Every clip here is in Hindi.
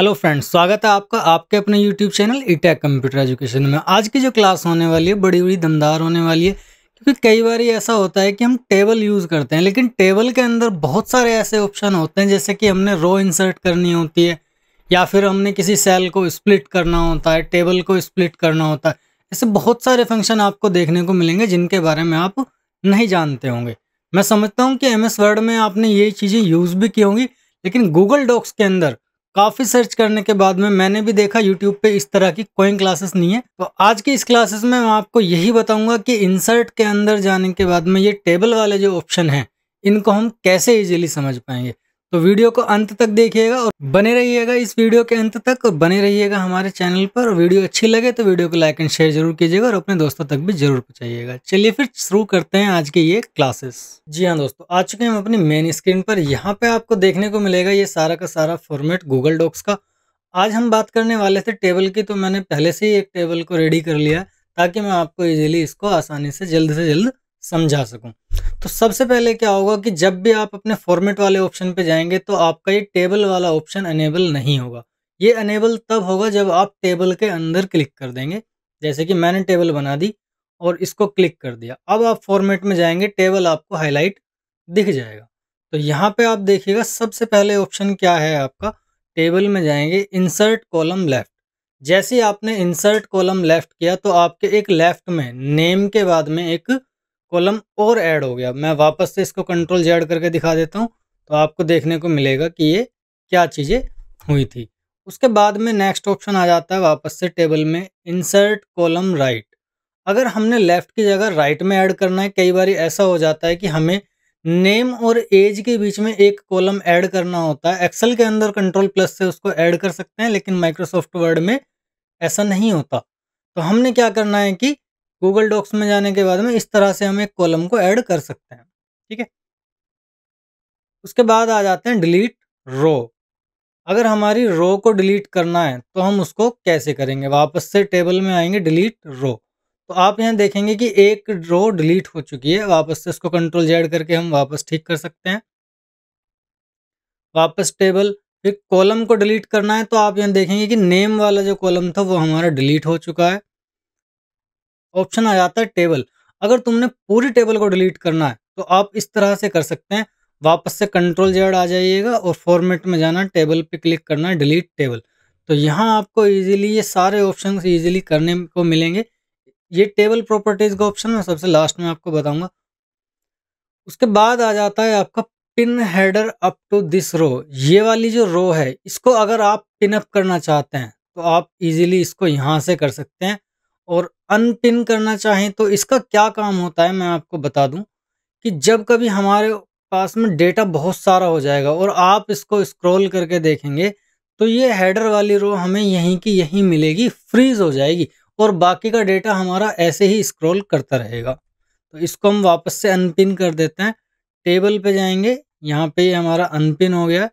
हेलो फ्रेंड्स स्वागत है आपका आपके अपने यूट्यूब चैनल इटैक कंप्यूटर एजुकेशन में आज की जो क्लास होने वाली है बड़ी बड़ी दमदार होने वाली है क्योंकि कई बार ऐसा होता है कि हम टेबल यूज़ करते हैं लेकिन टेबल के अंदर बहुत सारे ऐसे ऑप्शन होते हैं जैसे कि हमने रो इंसर्ट करनी होती है या फिर हमने किसी सेल को स्प्लिट करना होता है टेबल को स्प्लिट करना होता है ऐसे बहुत सारे फंक्शन आपको देखने को मिलेंगे जिनके बारे में आप नहीं जानते होंगे मैं समझता हूँ कि एम वर्ड में आपने ये चीज़ें यूज़ भी की होंगी लेकिन गूगल डॉक्स के अंदर काफ़ी सर्च करने के बाद में मैंने भी देखा यूट्यूब पे इस तरह की कोइन क्लासेस नहीं है तो आज की इस क्लासेस में मैं आपको यही बताऊंगा कि इंसर्ट के अंदर जाने के बाद में ये टेबल वाले जो ऑप्शन हैं इनको हम कैसे इजीली समझ पाएंगे तो वीडियो को अंत तक देखिएगा और बने रहिएगा इस वीडियो के अंत तक और बने रहिएगा हमारे चैनल पर और वीडियो अच्छी लगे तो वीडियो को लाइक एंड शेयर जरूर कीजिएगा और अपने दोस्तों तक भी जरूर पहुँचाइएगा चलिए फिर शुरू करते हैं आज के ये क्लासेस जी हाँ दोस्तों आ चुके हैं हम अपनी मेन स्क्रीन पर यहाँ पे आपको देखने को मिलेगा ये सारा का सारा फॉर्मेट गूगल डॉक्स का आज हम बात करने वाले थे टेबल की तो मैंने पहले से ही एक टेबल को रेडी कर लिया ताकि मैं आपको इजिली इसको आसानी से जल्द से जल्द समझा सकूँ तो सबसे पहले क्या होगा कि जब भी आप अपने फॉर्मेट वाले ऑप्शन पे जाएंगे तो आपका ये टेबल वाला ऑप्शन अनेबल नहीं होगा ये अनेबल तब होगा जब आप टेबल के अंदर क्लिक कर देंगे जैसे कि मैंने टेबल बना दी और इसको क्लिक कर दिया अब आप फॉर्मेट में जाएंगे टेबल आपको हाईलाइट दिख जाएगा तो यहाँ पे आप देखिएगा सबसे पहले ऑप्शन क्या है आपका टेबल में जाएंगे इंसर्ट कॉलम लेफ़्ट जैसे आपने इंसर्ट कॉलम लेफ़्ट किया तो आपके एक लेफ़्ट में नेम के बाद में एक कॉलम और ऐड हो गया मैं वापस से इसको कंट्रोल जेड करके दिखा देता हूँ तो आपको देखने को मिलेगा कि ये क्या चीज़ें हुई थी उसके बाद में नेक्स्ट ऑप्शन आ जाता है वापस से टेबल में इंसर्ट कॉलम राइट अगर हमने लेफ़्ट की जगह राइट में ऐड करना है कई बार ऐसा हो जाता है कि हमें नेम और एज के बीच में एक कॉलम ऐड करना होता है एक्सेल के अंदर कंट्रोल प्लस से उसको ऐड कर सकते हैं लेकिन माइक्रोसॉफ्ट वर्ड में ऐसा नहीं होता तो हमने क्या करना है कि गूगल डॉक्स में जाने के बाद में इस तरह से हम एक कॉलम को ऐड कर सकते हैं ठीक है उसके बाद आ जाते हैं डिलीट रो अगर हमारी रो को डिलीट करना है तो हम उसको कैसे करेंगे वापस से टेबल में आएंगे डिलीट रो तो आप यहाँ देखेंगे कि एक रो डिलीट हो चुकी है वापस से उसको कंट्रोल जेड करके हम वापस ठीक कर सकते हैं वापस टेबल फिर कॉलम को डिलीट करना है तो आप यहाँ देखेंगे कि नेम वाला जो कॉलम था वो हमारा डिलीट हो चुका है ऑप्शन आ जाता है टेबल अगर तुमने पूरी टेबल को डिलीट करना है तो आप इस तरह से कर सकते हैं वापस से कंट्रोल जेड आ जाइएगा और फॉर्मेट में जाना टेबल पे क्लिक करना है डिलीट टेबल तो यहाँ आपको इजीली ये सारे ऑप्शन इजीली करने को मिलेंगे ये टेबल प्रॉपर्टीज़ का ऑप्शन मैं सबसे लास्ट में आपको बताऊंगा उसके बाद आ जाता है आपका pin header up to this row ये वाली जो रो है इसको अगर आप पिन अप करना चाहते हैं तो आप इजीली इसको यहाँ से कर सकते हैं और अनपिन करना चाहें तो इसका क्या काम होता है मैं आपको बता दूं कि जब कभी हमारे पास में डेटा बहुत सारा हो जाएगा और आप इसको स्क्रॉल करके देखेंगे तो ये हेडर वाली रो हमें यहीं की यहीं मिलेगी फ्रीज हो जाएगी और बाकी का डेटा हमारा ऐसे ही स्क्रॉल करता रहेगा तो इसको हम वापस से अनपिन कर देते हैं टेबल पे जाएंगे यहाँ पे ये हमारा अनपिन हो गया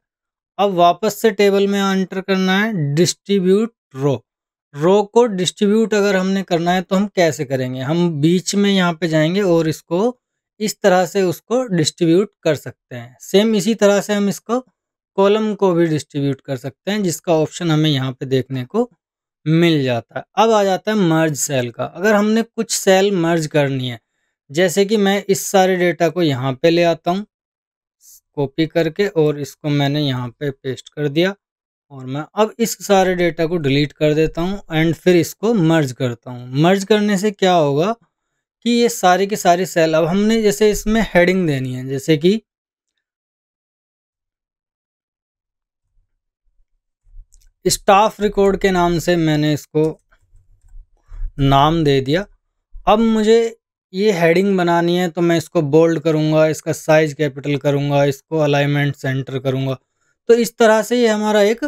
अब वापस से टेबल में एंटर करना है डिस्ट्रीब्यूट रो रो को डिस्ट्रीब्यूट अगर हमने करना है तो हम कैसे करेंगे हम बीच में यहाँ पे जाएंगे और इसको इस तरह से उसको डिस्ट्रीब्यूट कर सकते हैं सेम इसी तरह से हम इसको कॉलम को भी डिस्ट्रीब्यूट कर सकते हैं जिसका ऑप्शन हमें यहाँ पे देखने को मिल जाता है अब आ जाता है मर्ज सेल का अगर हमने कुछ सेल मर्ज करनी है जैसे कि मैं इस सारे डेटा को यहाँ पर ले आता हूँ कॉपी करके और इसको मैंने यहाँ पे पेस्ट कर दिया और मैं अब इस सारे डेटा को डिलीट कर देता हूँ एंड फिर इसको मर्ज करता हूँ मर्ज करने से क्या होगा कि ये सारे के सारे सेल अब हमने जैसे इसमें हेडिंग देनी है जैसे कि स्टाफ रिकॉर्ड के नाम से मैंने इसको नाम दे दिया अब मुझे ये हेडिंग बनानी है तो मैं इसको बोल्ड करूँगा इसका साइज कैपिटल करूँगा इसको अलाइनमेंट सेंटर करूँगा तो इस तरह से ये हमारा एक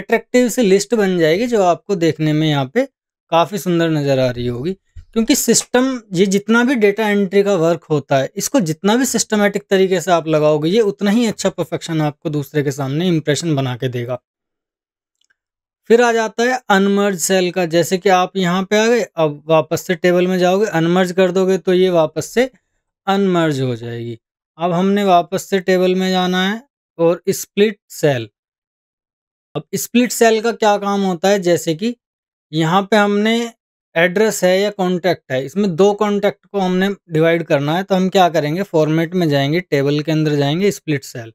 अट्रैक्टिव सी लिस्ट बन जाएगी जो आपको देखने में यहाँ पे काफ़ी सुंदर नज़र आ रही होगी क्योंकि सिस्टम ये जितना भी डेटा एंट्री का वर्क होता है इसको जितना भी सिस्टमेटिक तरीके से आप लगाओगे ये उतना ही अच्छा परफेक्शन आपको दूसरे के सामने इम्प्रेशन बना के देगा फिर आ जाता है अनमर्ज सेल का जैसे कि आप यहाँ पे आ गए अब वापस से टेबल में जाओगे अनमर्ज कर दोगे तो ये वापस से अनमर्ज हो जाएगी अब हमने वापस से टेबल में जाना है और स्प्लिट सेल अब स्प्लिट सेल का क्या काम होता है जैसे कि यहाँ पे हमने एड्रेस है या कॉन्टैक्ट है इसमें दो कॉन्टैक्ट को हमने डिवाइड करना है तो हम क्या करेंगे फॉर्मेट में जाएंगे टेबल के अंदर जाएंगे स्प्लिट सेल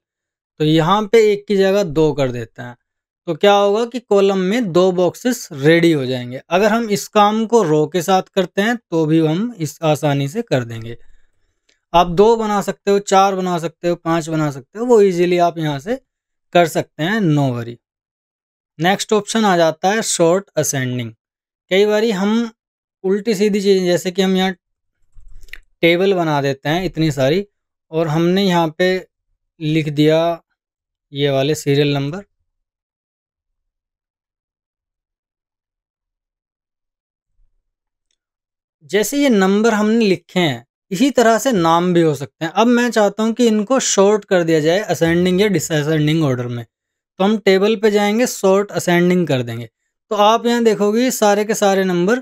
तो यहाँ पे एक की जगह दो कर देते हैं तो क्या होगा कि कॉलम में दो बॉक्सेस रेडी हो जाएंगे अगर हम इस काम को रो के साथ करते हैं तो भी हम इस आसानी से कर देंगे आप दो बना सकते हो चार बना सकते हो पांच बना सकते हो वो इजीली आप यहाँ से कर सकते हैं नो वरी नेक्स्ट ऑप्शन आ जाता है शॉर्ट असेंडिंग कई बार हम उल्टी सीधी चीज़ें जैसे कि हम यहाँ टेबल बना देते हैं इतनी सारी और हमने यहाँ पे लिख दिया ये वाले सीरियल नंबर जैसे ये नंबर हमने लिखे हैं इसी तरह से नाम भी हो सकते हैं अब मैं चाहता हूँ कि इनको शॉर्ट कर दिया जाए असेंडिंग या डिसअसेंडिंग ऑर्डर में तो हम टेबल पे जाएंगे शॉर्ट असेंडिंग कर देंगे तो आप यहाँ देखोगे सारे के सारे नंबर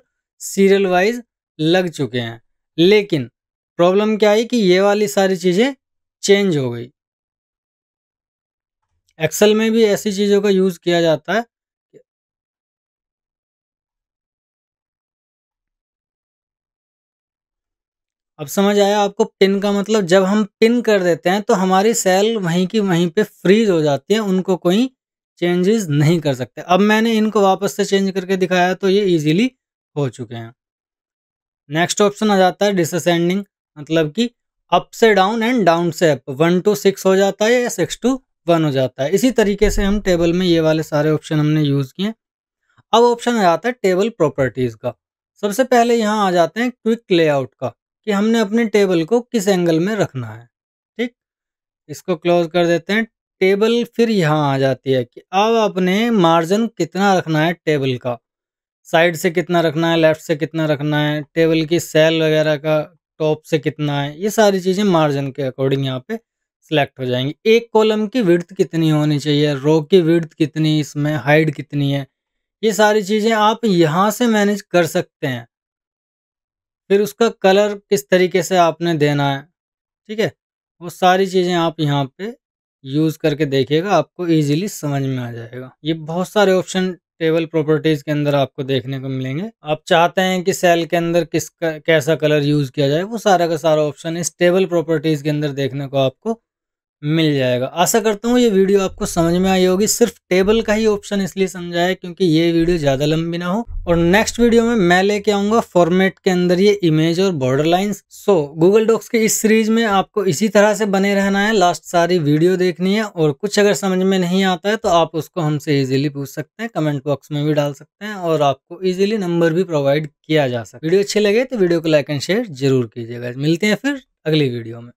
सीरियल वाइज लग चुके हैं लेकिन प्रॉब्लम क्या आई कि ये वाली सारी चीज़ें चेंज हो गई एक्सेल में भी ऐसी चीज़ों का यूज़ किया जाता है अब समझ आया आपको पिन का मतलब जब हम पिन कर देते हैं तो हमारी सेल वहीं की वहीं पे फ्रीज हो जाती है उनको कोई चेंजेस नहीं कर सकते अब मैंने इनको वापस से चेंज करके दिखाया तो ये इजीली हो चुके हैं नेक्स्ट ऑप्शन आ जाता है डिससेंडिंग मतलब कि अप से डाउन एंड डाउन से अप वन टू सिक्स हो जाता है या सिक्स टू वन हो जाता है इसी तरीके से हम टेबल में ये वाले सारे ऑप्शन हमने यूज़ किए अब ऑप्शन आ जाता है टेबल प्रॉपर्टीज़ का सबसे पहले यहाँ आ जाते हैं क्विक लेआउट का कि हमने अपने टेबल को किस एंगल में रखना है ठीक इसको क्लोज कर देते हैं टेबल फिर यहाँ आ जाती है कि अब आपने मार्जिन कितना रखना है टेबल का साइड से कितना रखना है लेफ़्ट से कितना रखना है टेबल की सेल वगैरह का टॉप से कितना है ये सारी चीज़ें मार्जिन के अकॉर्डिंग यहाँ पे सिलेक्ट हो जाएंगी एक कॉलम की विर्थ कितनी होनी चाहिए रो की विर्थ कितनी इसमें हाइट कितनी है ये सारी चीज़ें आप यहाँ से मैनेज कर सकते हैं फिर उसका कलर किस तरीके से आपने देना है ठीक है वो सारी चीज़ें आप यहाँ पे यूज़ करके देखिएगा आपको इजीली समझ में आ जाएगा ये बहुत सारे ऑप्शन टेबल प्रॉपर्टीज़ के अंदर आपको देखने को मिलेंगे आप चाहते हैं कि सेल के अंदर किस कैसा कलर यूज़ किया जाए वो सारा का सारा ऑप्शन इस टेबल प्रॉपर्टीज़ के अंदर देखने को आपको मिल जाएगा आशा करता हूँ ये वीडियो आपको समझ में आई होगी सिर्फ टेबल का ही ऑप्शन इसलिए समझाया है क्योंकि ये वीडियो ज़्यादा लंबी ना हो और नेक्स्ट वीडियो में मैं लेके आऊँगा फॉर्मेट के अंदर ये इमेज और border lines so Google Docs के इस सीरीज में आपको इसी तरह से बने रहना है लास्ट सारी वीडियो देखनी है और कुछ अगर समझ में नहीं आता है तो आप उसको हमसे ईजिली पूछ सकते हैं कमेंट बॉक्स में भी डाल सकते हैं और आपको ईजिली नंबर भी प्रोवाइड किया जा सकता है वीडियो अच्छी लगे तो वीडियो को लाइक एंड शेयर जरूर कीजिएगा मिलते हैं फिर अगली वीडियो में